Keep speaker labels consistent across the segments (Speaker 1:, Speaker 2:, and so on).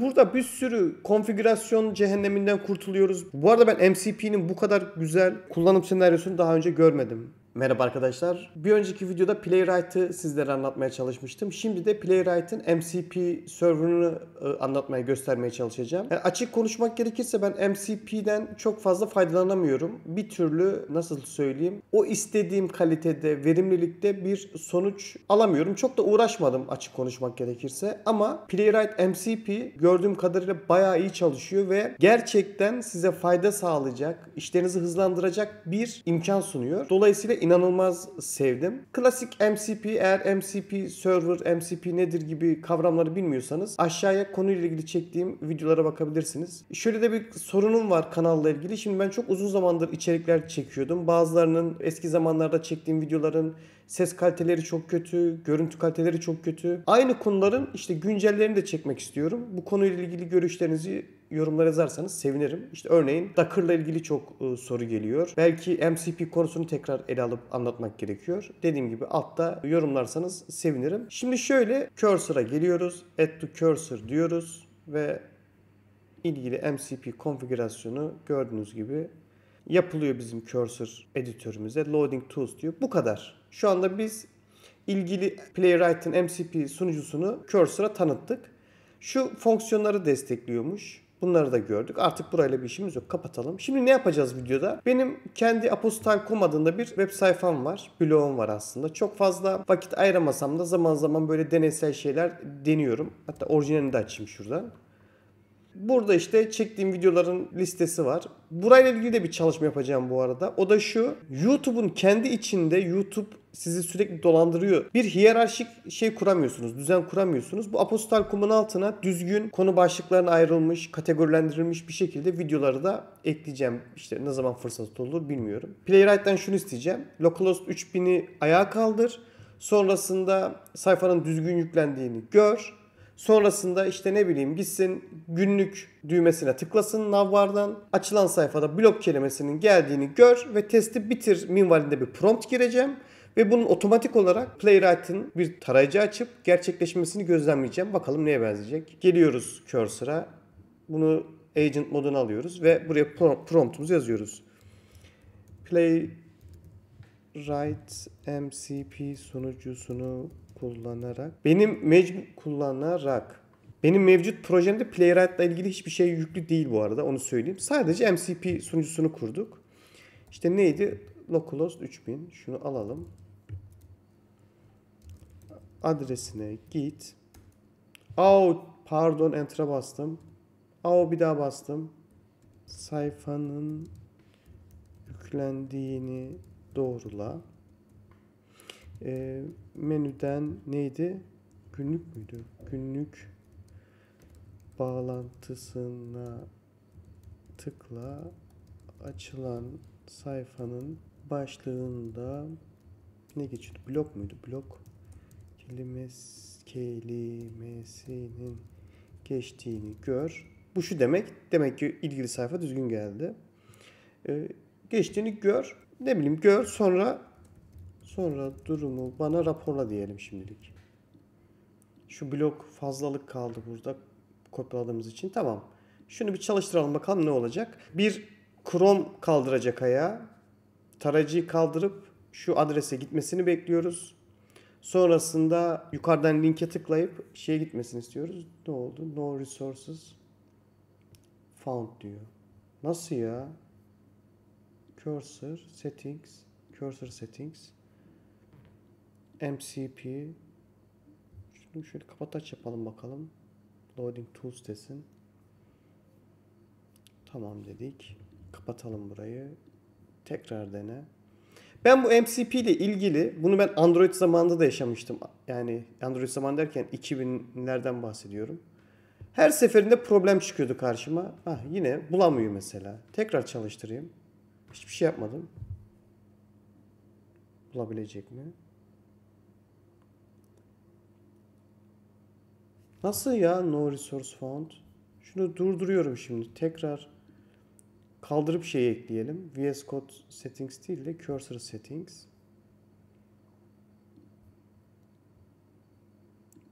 Speaker 1: Burada bir sürü konfigürasyon cehenneminden kurtuluyoruz. Bu arada ben MCP'nin bu kadar güzel kullanım senaryosunu daha önce görmedim. Merhaba arkadaşlar. Bir önceki videoda Playwright'ı sizlere anlatmaya çalışmıştım. Şimdi de Playwright'ın MCP server'ını e, anlatmaya, göstermeye çalışacağım. Yani e, açık konuşmak gerekirse ben MCP'den çok fazla faydalanamıyorum. Bir türlü nasıl söyleyeyim o istediğim kalitede, verimlilikte bir sonuç alamıyorum. Çok da uğraşmadım açık konuşmak gerekirse. Ama Playwright MCP gördüğüm kadarıyla bayağı iyi çalışıyor ve gerçekten size fayda sağlayacak, işlerinizi hızlandıracak bir imkan sunuyor. Dolayısıyla inanılmaz sevdim. Klasik MCP eğer MCP server, MCP nedir gibi kavramları bilmiyorsanız aşağıya konuyla ilgili çektiğim videolara bakabilirsiniz. Şöyle de bir sorunum var kanalla ilgili. Şimdi ben çok uzun zamandır içerikler çekiyordum. Bazılarının eski zamanlarda çektiğim videoların ses kaliteleri çok kötü, görüntü kaliteleri çok kötü. Aynı konuların işte güncellerini de çekmek istiyorum. Bu konuyla ilgili görüşlerinizi yorumlar yazarsanız sevinirim. İşte örneğin Docker'la ilgili çok e, soru geliyor. Belki MCP konusunu tekrar ele alıp anlatmak gerekiyor. Dediğim gibi altta yorumlarsanız sevinirim. Şimdi şöyle cursor'a geliyoruz. Add to cursor diyoruz ve ilgili MCP konfigürasyonu gördüğünüz gibi yapılıyor bizim cursor editörümüze. Loading tools diyor. Bu kadar. Şu anda biz ilgili Playwright'ın MCP sunucusunu cursor'a tanıttık. Şu fonksiyonları destekliyormuş. Bunları da gördük. Artık burayla bir işimiz yok. Kapatalım. Şimdi ne yapacağız videoda? Benim kendi apostal.com adında bir web sayfam var. Blogum var aslında. Çok fazla vakit ayıramasam da zaman zaman böyle deneysel şeyler deniyorum. Hatta orijinalini de açayım şuradan burada işte çektiğim videoların listesi var. Burayla ilgili de bir çalışma yapacağım bu arada. O da şu. YouTube'un kendi içinde YouTube sizi sürekli dolandırıyor. Bir hiyerarşik şey kuramıyorsunuz, düzen kuramıyorsunuz. Bu apostol kumun altına düzgün konu başlıklarına ayrılmış, kategorilendirilmiş bir şekilde videoları da ekleyeceğim. İşte ne zaman fırsat olur bilmiyorum. Playwright'tan şunu isteyeceğim. Localhost 3000'i ayağa kaldır. Sonrasında sayfanın düzgün yüklendiğini gör Sonrasında işte ne bileyim gitsin günlük düğmesine tıklasın navbardan. Açılan sayfada blok kelimesinin geldiğini gör ve testi bitir minvalinde bir prompt gireceğim. Ve bunun otomatik olarak Playwright'ın bir tarayıcı açıp gerçekleşmesini gözlemleyeceğim. Bakalım neye benzeyecek. Geliyoruz cursor'a. Bunu agent moduna alıyoruz ve buraya promptumuzu yazıyoruz. Playwright MCP sunucusunu kullanarak benim mecbur kullanarak benim mevcut projemde Playwright'la ilgili hiçbir şey yüklü değil bu arada onu söyleyeyim. Sadece MCP sunucusunu kurduk. İşte neydi? Localhost 3000. Şunu alalım. Adresine git. Au pardon enter'a bastım. Au bir daha bastım. Sayfanın yüklendiğini doğrula e, menüden neydi? Günlük müydü? Günlük bağlantısına tıkla açılan sayfanın başlığında ne geçiyordu? Blok muydu? Blok kelimesi kelimesinin geçtiğini gör. Bu şu demek. Demek ki ilgili sayfa düzgün geldi. Ee, geçtiğini gör. Ne bileyim gör sonra Sonra durumu bana raporla diyelim şimdilik. Şu blok fazlalık kaldı burada kopyaladığımız için. Tamam. Şunu bir çalıştıralım bakalım ne olacak. Bir krom kaldıracak ayağı. Tarayıcıyı kaldırıp şu adrese gitmesini bekliyoruz. Sonrasında yukarıdan linke tıklayıp şeye gitmesini istiyoruz. Ne oldu? No resources found diyor. Nasıl ya? Cursor settings, cursor settings. MCP şunu şöyle kapataç yapalım bakalım. Loading tools desin. Tamam dedik. Kapatalım burayı. Tekrar dene. Ben bu MCP ile ilgili bunu ben Android zamanında da yaşamıştım. Yani Android zaman derken 2000'lerden bahsediyorum. Her seferinde problem çıkıyordu karşıma. Ha ah, yine bulamıyor mesela. Tekrar çalıştırayım. Hiçbir şey yapmadım. Bulabilecek mi? Nasıl ya no resource found? Şunu durduruyorum şimdi. Tekrar kaldırıp şeyi ekleyelim. VS Code settings değil de cursor settings.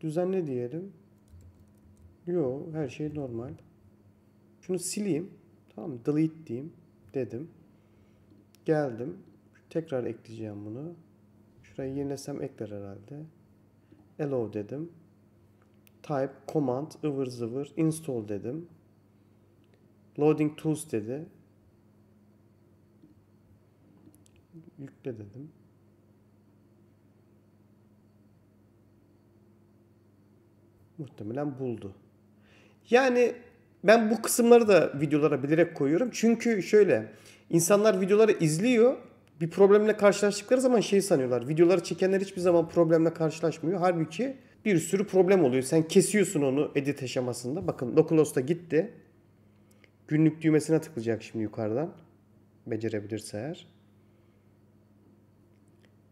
Speaker 1: Düzenle diyelim. Yo her şey normal. Şunu sileyim. Tamam delete diyeyim dedim. Geldim. Tekrar ekleyeceğim bunu. Şurayı yenilesem ekler herhalde. Allow dedim type command ıvır zıvır install dedim. Loading tools dedi. Yükle dedim. Muhtemelen buldu. Yani ben bu kısımları da videolara bilerek koyuyorum. Çünkü şöyle insanlar videoları izliyor. Bir problemle karşılaştıkları zaman şey sanıyorlar. Videoları çekenler hiçbir zaman problemle karşılaşmıyor. Halbuki bir sürü problem oluyor. Sen kesiyorsun onu edit aşamasında. Bakın Loculos da gitti. Günlük düğmesine tıklayacak şimdi yukarıdan. Becerebilirse eğer.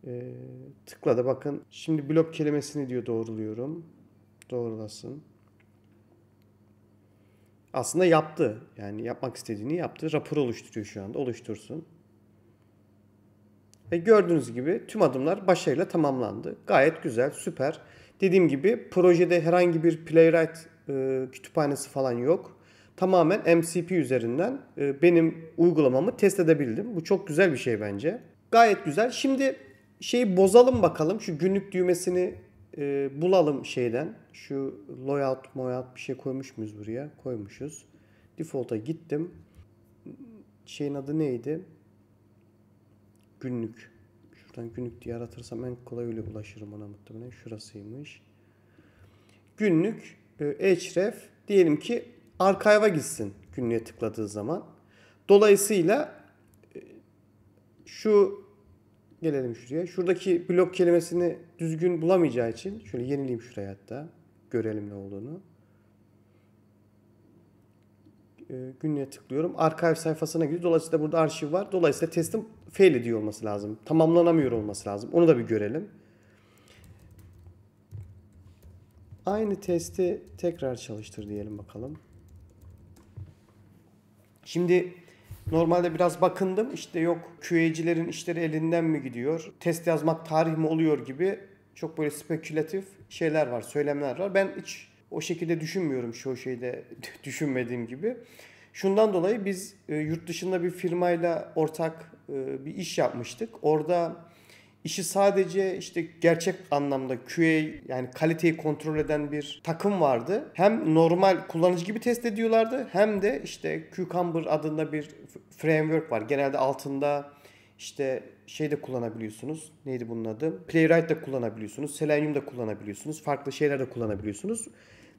Speaker 1: Ee, tıkladı bakın. Şimdi blok kelimesini diyor doğruluyorum. Doğrulasın. Aslında yaptı. Yani yapmak istediğini yaptı. Rapor oluşturuyor şu anda. Oluştursun. Ve gördüğünüz gibi tüm adımlar başarıyla tamamlandı. Gayet güzel, süper. Dediğim gibi projede herhangi bir Playwright e, kütüphanesi falan yok. Tamamen MCP üzerinden e, benim uygulamamı test edebildim. Bu çok güzel bir şey bence. Gayet güzel. Şimdi şeyi bozalım bakalım. Şu günlük düğmesini e, bulalım şeyden. Şu layout, moyout bir şey koymuş muyuz buraya? Koymuşuz. Default'a gittim. Şeyin adı neydi? Günlük. Şuradan günlük diye aratırsam en kolay öyle ulaşırım ona muhtemelen. Şurasıymış. Günlük e, HREF diyelim ki arkayva gitsin günlüğe tıkladığı zaman. Dolayısıyla e, şu gelelim şuraya. Şuradaki blok kelimesini düzgün bulamayacağı için şöyle yenileyim şuraya hatta. Görelim ne olduğunu. E, günlüğe tıklıyorum. Arşiv sayfasına gidiyor. Dolayısıyla burada arşiv var. Dolayısıyla testim fail ediyor olması lazım. Tamamlanamıyor olması lazım. Onu da bir görelim. Aynı testi tekrar çalıştır diyelim bakalım. Şimdi normalde biraz bakındım. İşte yok QA'cilerin işleri elinden mi gidiyor? Test yazmak tarih mi oluyor gibi çok böyle spekülatif şeyler var, söylemler var. Ben hiç o şekilde düşünmüyorum şu şeyde düşünmediğim gibi. Şundan dolayı biz e, yurt dışında bir firmayla ortak e, bir iş yapmıştık. Orada işi sadece işte gerçek anlamda QA yani kaliteyi kontrol eden bir takım vardı. Hem normal kullanıcı gibi test ediyorlardı hem de işte Cucumber adında bir framework var. Genelde altında işte şey de kullanabiliyorsunuz. Neydi bunun adı? Playwright da kullanabiliyorsunuz. Selenium da kullanabiliyorsunuz. Farklı şeyler de kullanabiliyorsunuz.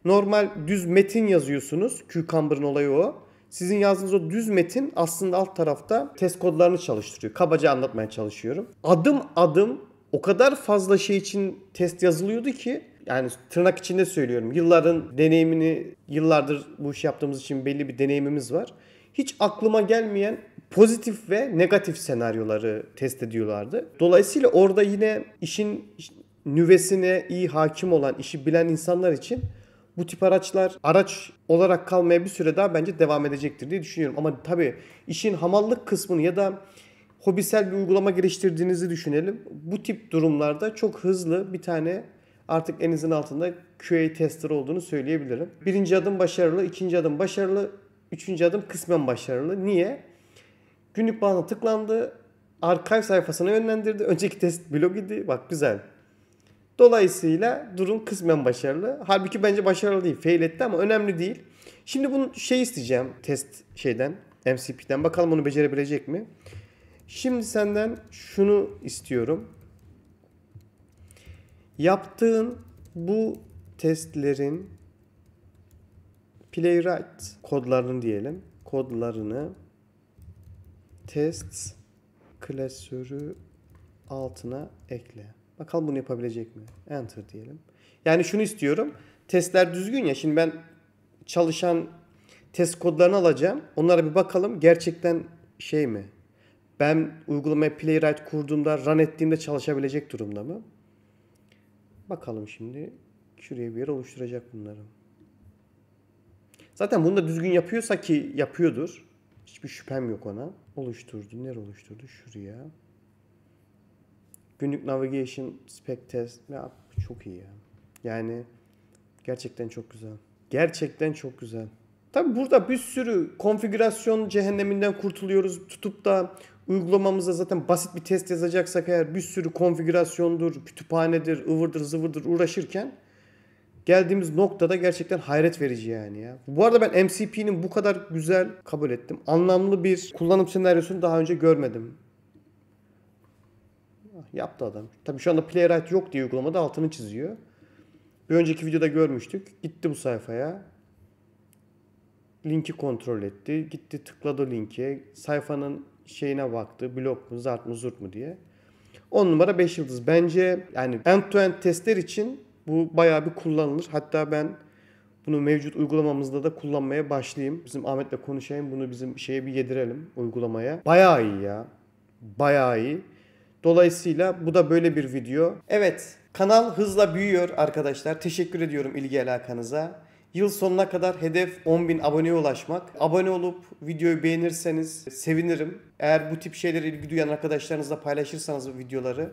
Speaker 1: Normal düz metin yazıyorsunuz. Cucumber'ın olayı o. Sizin yazdığınız o düz metin aslında alt tarafta test kodlarını çalıştırıyor. Kabaca anlatmaya çalışıyorum. Adım adım o kadar fazla şey için test yazılıyordu ki yani tırnak içinde söylüyorum. Yılların deneyimini, yıllardır bu iş yaptığımız için belli bir deneyimimiz var. Hiç aklıma gelmeyen pozitif ve negatif senaryoları test ediyorlardı. Dolayısıyla orada yine işin nüvesine iyi hakim olan, işi bilen insanlar için bu tip araçlar araç olarak kalmaya bir süre daha bence devam edecektir diye düşünüyorum. Ama tabii işin hamallık kısmını ya da hobisel bir uygulama geliştirdiğinizi düşünelim. Bu tip durumlarda çok hızlı bir tane artık elinizin altında QA tester olduğunu söyleyebilirim. Birinci adım başarılı, ikinci adım başarılı, üçüncü adım kısmen başarılı. Niye? Günlük bağına tıklandı, arşiv sayfasına yönlendirdi. Önceki test blog idi. Bak güzel. Dolayısıyla durum kısmen başarılı. Halbuki bence başarılı değil. Fail etti ama önemli değil. Şimdi bunu şey isteyeceğim test şeyden MCP'den. Bakalım onu becerebilecek mi? Şimdi senden şunu istiyorum. Yaptığın bu testlerin playwright kodlarını diyelim. Kodlarını test klasörü altına ekle. Bakalım bunu yapabilecek mi? Enter diyelim. Yani şunu istiyorum. Testler düzgün ya. Şimdi ben çalışan test kodlarını alacağım. Onlara bir bakalım. Gerçekten şey mi? Ben uygulamaya playwright kurduğumda, run ettiğimde çalışabilecek durumda mı? Bakalım şimdi. Şuraya bir yer oluşturacak bunları. Zaten bunu da düzgün yapıyorsa ki yapıyordur. Hiçbir şüphem yok ona. Oluşturdu. Nereye oluşturdu? Şuraya. Günlük navigation, spec test. Ya, çok iyi ya. Yani gerçekten çok güzel. Gerçekten çok güzel. Tabi burada bir sürü konfigürasyon cehenneminden kurtuluyoruz. Tutup da uygulamamıza zaten basit bir test yazacaksak eğer bir sürü konfigürasyondur, kütüphanedir, ıvırdır, zıvırdır uğraşırken geldiğimiz noktada gerçekten hayret verici yani ya. Bu arada ben MCP'nin bu kadar güzel kabul ettim. Anlamlı bir kullanım senaryosunu daha önce görmedim. Yaptı adam. Tabii şu anda Playwright yok diye uygulamada altını çiziyor. Bir önceki videoda görmüştük. Gitti bu sayfaya. Linki kontrol etti. Gitti tıkladı linki. Sayfanın şeyine baktı. Blok mu, zart mı, zurt mu diye. 10 numara 5 yıldız. Bence yani end to end testler için bu bayağı bir kullanılır. Hatta ben bunu mevcut uygulamamızda da kullanmaya başlayayım. Bizim Ahmet'le konuşayım. Bunu bizim şeye bir yedirelim uygulamaya. Bayağı iyi ya. Bayağı iyi. Dolayısıyla bu da böyle bir video. Evet kanal hızla büyüyor arkadaşlar. Teşekkür ediyorum ilgi alakanıza. Yıl sonuna kadar hedef 10.000 aboneye ulaşmak. Abone olup videoyu beğenirseniz sevinirim. Eğer bu tip şeylere ilgi duyan arkadaşlarınızla paylaşırsanız videoları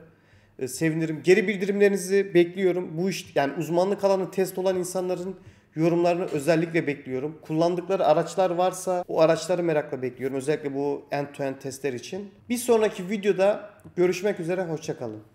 Speaker 1: e, sevinirim. Geri bildirimlerinizi bekliyorum. Bu iş yani uzmanlık alanı test olan insanların Yorumlarını özellikle bekliyorum. Kullandıkları araçlar varsa o araçları merakla bekliyorum. Özellikle bu end-to-end testler için. Bir sonraki videoda görüşmek üzere. Hoşçakalın.